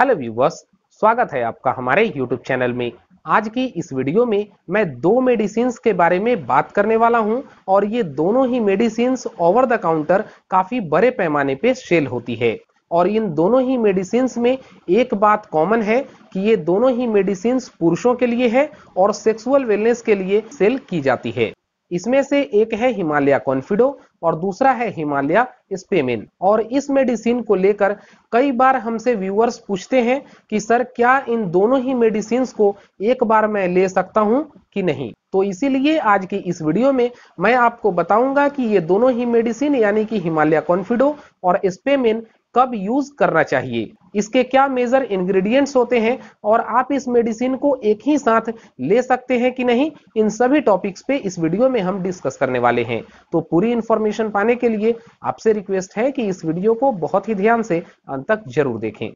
hello viewers स्वागत है आपका हमारे यूट्यूब चैनल में आज की इस वीडियो में मैं दो मेडिसिन के बारे में बात करने वाला हूं और ये दोनों ही मेडिसिन ओवर द काउंटर काफी बड़े पैमाने पे सेल होती है और इन दोनों ही मेडिसिन में एक बात कॉमन है कि ये दोनों ही मेडिसिन पुरुषों के लिए है और सेक्सुअल वेलनेस के लिए सेल की जाती है इसमें से एक है हिमालय कॉन्फिडो और दूसरा है हिमालय स्पेमिन और इस मेडिसिन को लेकर कई बार हमसे व्यूअर्स पूछते हैं कि सर क्या इन दोनों ही मेडिसिन को एक बार मैं ले सकता हूं कि नहीं तो इसीलिए आज की इस वीडियो में मैं आपको बताऊंगा कि ये दोनों ही मेडिसिन यानी कि हिमालय कॉन्फिडो और स्पेमिन कब यूज करना चाहिए इसके क्या मेजर इंग्रेडिएंट्स होते हैं और आप इस मेडिसिन को एक ही साथ ले सकते हैं कि नहीं इन सभी टॉपिक्स पे इस वीडियो में हम डिस्कस करने वाले हैं तो पूरी इंफॉर्मेशन पाने के लिए आपसे रिक्वेस्ट है कि इस वीडियो को बहुत ही ध्यान से अंत तक जरूर देखें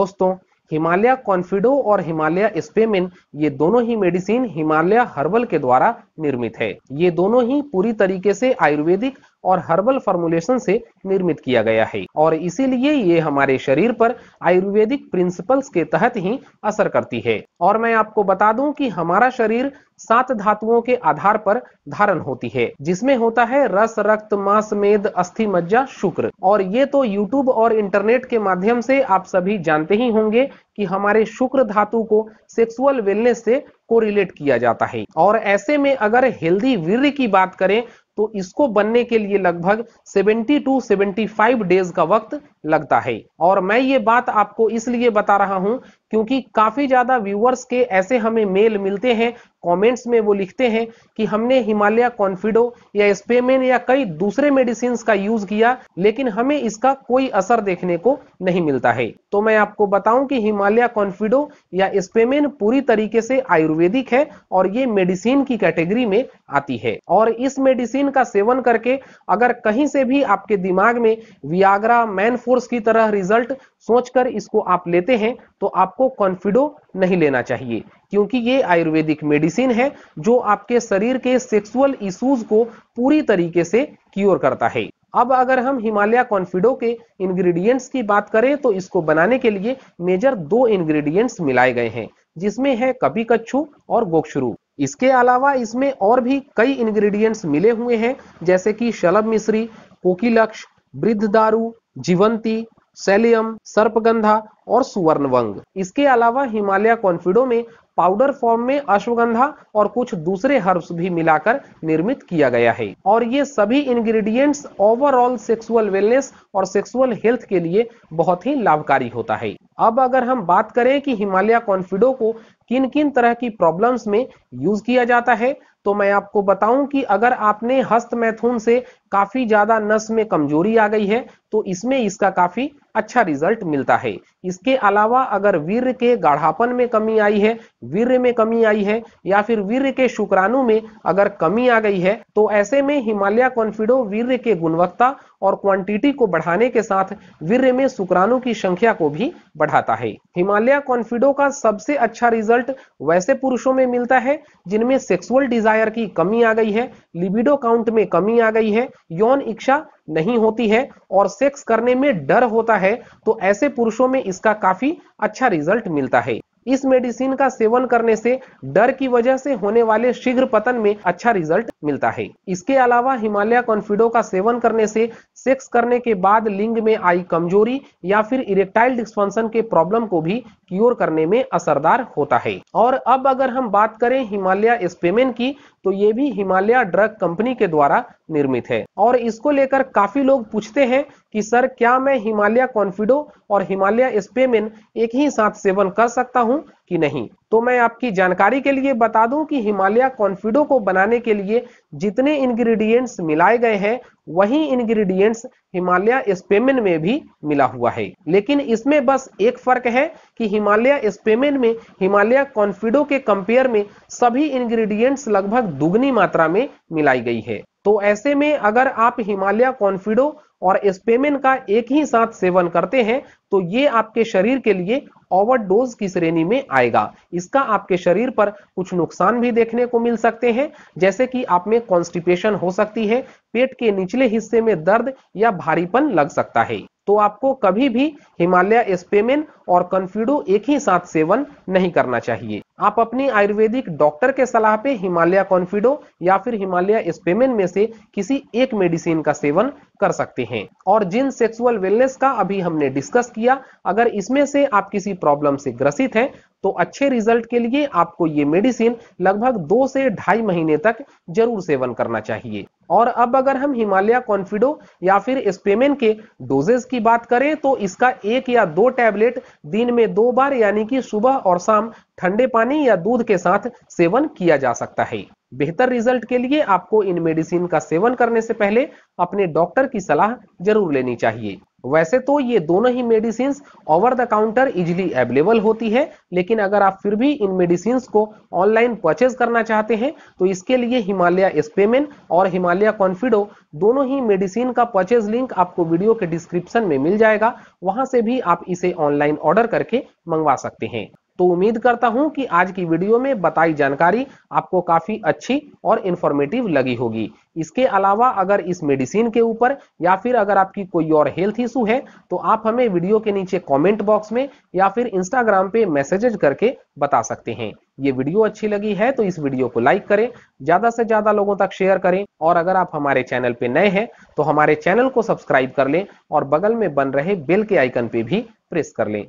दोस्तों हिमालय कॉन्फिडो और हिमालय स्पेमिन ये दोनों ही मेडिसिन हिमालय हर्बल के द्वारा निर्मित है ये दोनों ही पूरी तरीके से आयुर्वेदिक और हर्बल फॉर्मुलेशन से निर्मित किया गया है और इसीलिए ये हमारे शरीर पर आयुर्वेदिक प्रिंसिपल्स के तहत ही असर करती है और मैं आपको बता दूं कि हमारा शरीर सात धातुओं के आधार पर धारण होती है जिसमें होता है रस रक्त मांस मेद अस्थि मज्जा शुक्र और ये तो यूट्यूब और इंटरनेट के माध्यम से आप सभी जानते ही होंगे कि हमारे शुक्र धातु को सेक्सुअल वेलनेस से कोरिलेट किया जाता है और ऐसे में अगर हेल्दी वीर की बात करें तो इसको बनने के लिए लगभग 70 टू 75 डेज का वक्त लगता है और मैं ये बात आपको इसलिए बता रहा हूं क्योंकि काफी ज्यादा व्यूअर्स के ऐसे हमें मेल मिलते हैं कमेंट्स में वो लिखते हैं कि हमने हिमालय कॉन्फिडो या स्पेमेन या कई दूसरे मेडिसिन का यूज किया लेकिन हमें इसका कोई असर देखने को नहीं मिलता है तो मैं आपको बताऊं कि हिमालय कॉन्फिडो या स्पेमेन पूरी तरीके से आयुर्वेदिक है और ये मेडिसिन की कैटेगरी में आती है और इस मेडिसिन का सेवन करके अगर कहीं से भी आपके दिमाग में वियाग्रा मैन फोर्स की तरह रिजल्ट सोचकर इसको आप लेते हैं तो आपको कॉन्फिडो नहीं लेना चाहिए क्योंकि ये आयुर्वेदिक मेडिसिन है जो आपके शरीर के सेक्सुअल इश्यूज को पूरी तरीके से क्योर करता है अब अगर हम हिमालय कॉन्फिडो के इंग्रेडिएंट्स की बात करें तो इसको बनाने के लिए मेजर दो इंग्रेडिएंट्स मिलाए गए हैं जिसमें है कपी कच्छू और गोक्षरू इसके अलावा इसमें और भी कई इंग्रेडिएंट्स मिले हुए हैं जैसे कि शलभ मिश्री कोकिलक्ष वृद्ध दारू जीवंती सेलियम सर्पगंधा और सुवर्णवंग इसके अलावा हिमालय कॉन्फिडो में पाउडर फॉर्म में अश्वगंधा और कुछ दूसरे हर्ब्स भी मिलाकर निर्मित किया गया है और ये सभी इंग्रेडिएंट्स ओवरऑल सेक्सुअल वेलनेस और सेक्सुअल हेल्थ के लिए बहुत ही लाभकारी होता है अब अगर हम बात करें कि हिमालय कॉन्फिडो को किन किन तरह की प्रॉब्लम्स में यूज किया जाता है तो मैं आपको बताऊं कि अगर आपने हस्त मैथुन से काफी ज्यादा नस में कमजोरी आ गई है तो इसमें इसका काफी अच्छा रिजल्ट मिलता है इसके अलावा अगर वीर के गाढ़ापन में कमी आई है वीर में कमी आई है या फिर वीर के शुक्राणु में अगर कमी आ गई है तो ऐसे में हिमालय कॉन्फिडो वीर के गुणवत्ता और क्वांटिटी को बढ़ाने के साथ वीर में शुक्राणु की संख्या को भी बढ़ाता है हिमालय कॉन्फिडो का सबसे अच्छा रिजल्ट वैसे पुरुषों में मिलता है जिनमें सेक्सुअल डिजायर की कमी आ गई है लिबिडो काउंट में कमी आ गई है यौन इच्छा नहीं होती है और सेक्स करने में डर होता है तो ऐसे पुरुषों में इसका काफी अच्छा रिजल्ट मिलता है इस मेडिसिन का सेवन करने से डर की वजह से होने वाले शीघ्र पतन में अच्छा रिजल्ट मिलता है इसके अलावा हिमालय कॉन्फिडो का सेवन करने से सेक्स करने के बाद लिंग में आई कमजोरी या फिर इरेक्टाइल डिस्फंक्शन के प्रॉब्लम को भी क्योर करने में असरदार होता है और अब अगर हम बात करें हिमालय स्पेमेन की तो ये भी हिमालय ड्रग कंपनी के द्वारा निर्मित है और इसको लेकर काफी लोग पूछते हैं कि सर क्या मैं हिमालय कॉन्फिडो और हिमालय स्पेमेन एक ही साथ सेवन कर सकता हूँ कि नहीं तो मैं आपकी जानकारी के लिए बता दूं कि हिमालय कॉन्फिडो को बनाने के लिए जितने इंग्रेडिएंट्स मिलाए गए हैं वही इंग्रेडिएंट्स हिमालय स्पेमिन में भी मिला हुआ है लेकिन इसमें बस एक फर्क है कि हिमालय स्पेमिन में हिमालय कॉन्फिडो के कंपेयर में सभी इंग्रेडिएंट्स लगभग दुगनी मात्रा में मिलाई गई है तो ऐसे में अगर आप हिमालय कॉन्फिडो और स्पेमिन का एक ही साथ सेवन करते हैं तो ये आपके शरीर के लिए ओवरडोज की श्रेणी में आएगा इसका आपके शरीर पर कुछ नुकसान भी देखने को मिल सकते हैं जैसे कि आप में कॉन्स्टिपेशन हो सकती है पेट के निचले हिस्से में दर्द या भारीपन लग सकता है तो आपको कभी भी हिमालय स्पेमिन और कन्फ्यूडो एक ही साथ सेवन नहीं करना चाहिए आप अपनी आयुर्वेदिक डॉक्टर के सलाह पे हिमालय कॉन्फिडो या फिर हिमालय स्पेमेन में से किसी एक मेडिसिन का सेवन कर सकते हैं और जिन सेक्सुअल वेलनेस का अभी हमने डिस्कस किया अगर इसमें से आप किसी प्रॉब्लम से ग्रसित हैं तो अच्छे रिजल्ट के लिए आपको ये मेडिसिन लगभग दो से ढाई महीने तक जरूर सेवन करना चाहिए और अब अगर हम हिमालय कॉन्फिडो या फिर स्पेमेन के डोजेस की बात करें तो इसका एक या दो टैबलेट दिन में दो बार यानी कि सुबह और शाम ठंडे पानी या दूध के साथ सेवन किया जा सकता है बेहतर रिजल्ट के लिए आपको इन मेडिसिन का सेवन करने से पहले अपने डॉक्टर की सलाह जरूर लेनी चाहिए वैसे तो ये दोनों ही medicine over the counter easily available होती है लेकिन अगर आप फिर भी इन मेडिसिन को ऑनलाइन परचेज करना चाहते हैं तो इसके लिए हिमालय स्पेमेन और हिमालय कॉन्फिडो दोनों ही मेडिसिन का परचेज लिंक आपको वीडियो के डिस्क्रिप्शन में मिल जाएगा वहां से भी आप इसे ऑनलाइन ऑर्डर करके मंगवा सकते हैं तो उम्मीद करता हूं कि आज की वीडियो में बताई जानकारी आपको काफी अच्छी और इन्फॉर्मेटिव लगी होगी इसके अलावा अगर इस मेडिसिन के ऊपर या फिर अगर आपकी कोई और हेल्थ इशू है तो आप हमें वीडियो के नीचे कमेंट बॉक्स में या फिर इंस्टाग्राम पे मैसेजेज करके बता सकते हैं ये वीडियो अच्छी लगी है तो इस वीडियो को लाइक करें ज्यादा से ज्यादा लोगों तक शेयर करें और अगर आप हमारे चैनल पे नए हैं तो हमारे चैनल को सब्सक्राइब कर लें और बगल में बन रहे बेल के आइकन पे भी प्रेस कर लें